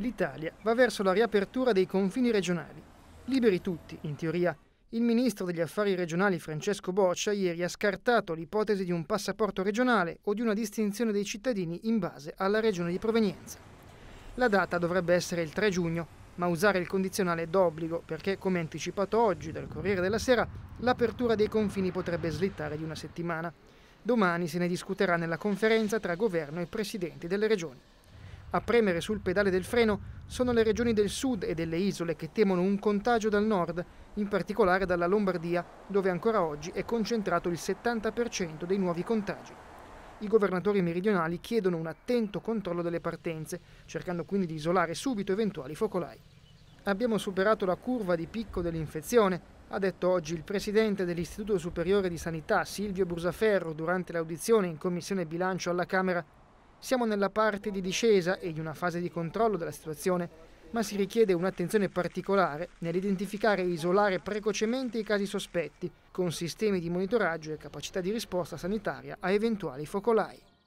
L'Italia va verso la riapertura dei confini regionali. Liberi tutti, in teoria. Il ministro degli affari regionali Francesco Boccia ieri ha scartato l'ipotesi di un passaporto regionale o di una distinzione dei cittadini in base alla regione di provenienza. La data dovrebbe essere il 3 giugno, ma usare il condizionale è d'obbligo perché, come anticipato oggi dal Corriere della Sera, l'apertura dei confini potrebbe slittare di una settimana. Domani se ne discuterà nella conferenza tra governo e presidenti delle regioni. A premere sul pedale del freno sono le regioni del sud e delle isole che temono un contagio dal nord, in particolare dalla Lombardia, dove ancora oggi è concentrato il 70% dei nuovi contagi. I governatori meridionali chiedono un attento controllo delle partenze, cercando quindi di isolare subito eventuali focolai. Abbiamo superato la curva di picco dell'infezione, ha detto oggi il presidente dell'Istituto Superiore di Sanità Silvio Brusaferro durante l'audizione in Commissione Bilancio alla Camera siamo nella parte di discesa e di una fase di controllo della situazione, ma si richiede un'attenzione particolare nell'identificare e isolare precocemente i casi sospetti, con sistemi di monitoraggio e capacità di risposta sanitaria a eventuali focolai.